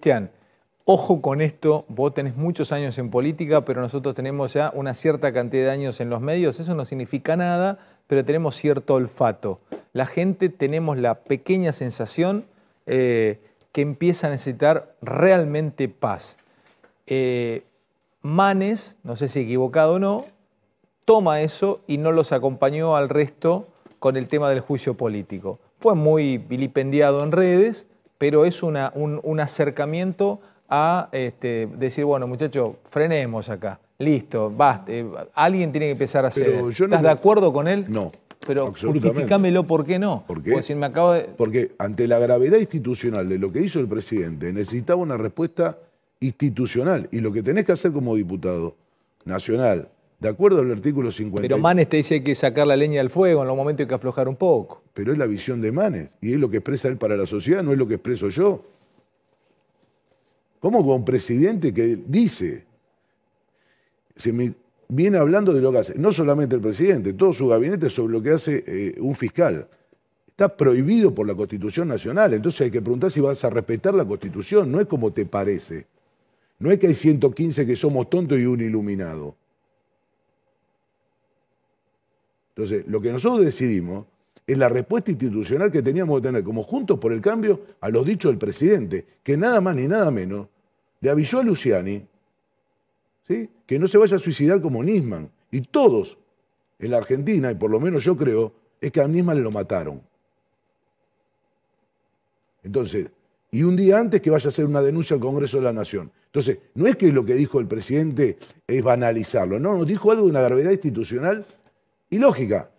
Cristian, ojo con esto, vos tenés muchos años en política, pero nosotros tenemos ya una cierta cantidad de años en los medios, eso no significa nada, pero tenemos cierto olfato. La gente tenemos la pequeña sensación eh, que empieza a necesitar realmente paz. Eh, Manes, no sé si equivocado o no, toma eso y no los acompañó al resto con el tema del juicio político. Fue muy vilipendiado en redes, pero es un, acercamiento a este, decir, bueno, muchachos, frenemos acá, listo, basta, eh, alguien tiene que empezar a hacer. ¿Estás de acuerdo con él? No. Pero justificámelo, ¿por qué no? Porque, me Porque ante la gravedad institucional de lo que hizo el presidente, necesitaba una respuesta institucional. Y lo que tenés que hacer como diputado nacional, de acuerdo al artículo 50. Pero Manes te dice que hay que sacar la leña del fuego en los momentos hay que aflojar un poco pero es la visión de Manes y es lo que expresa él para la sociedad, no es lo que expreso yo. ¿Cómo con un presidente que dice, se me viene hablando de lo que hace, no solamente el presidente, todo su gabinete sobre lo que hace eh, un fiscal? Está prohibido por la Constitución Nacional, entonces hay que preguntar si vas a respetar la Constitución, no es como te parece. No es que hay 115 que somos tontos y un iluminado. Entonces, lo que nosotros decidimos es la respuesta institucional que teníamos que tener, como juntos por el cambio, a los dichos del presidente, que nada más ni nada menos le avisó a Luciani ¿sí? que no se vaya a suicidar como Nisman. Y todos en la Argentina, y por lo menos yo creo, es que a Nisman lo mataron. Entonces, y un día antes que vaya a hacer una denuncia al Congreso de la Nación. Entonces, no es que lo que dijo el presidente es banalizarlo, no, nos dijo algo de una gravedad institucional y lógica.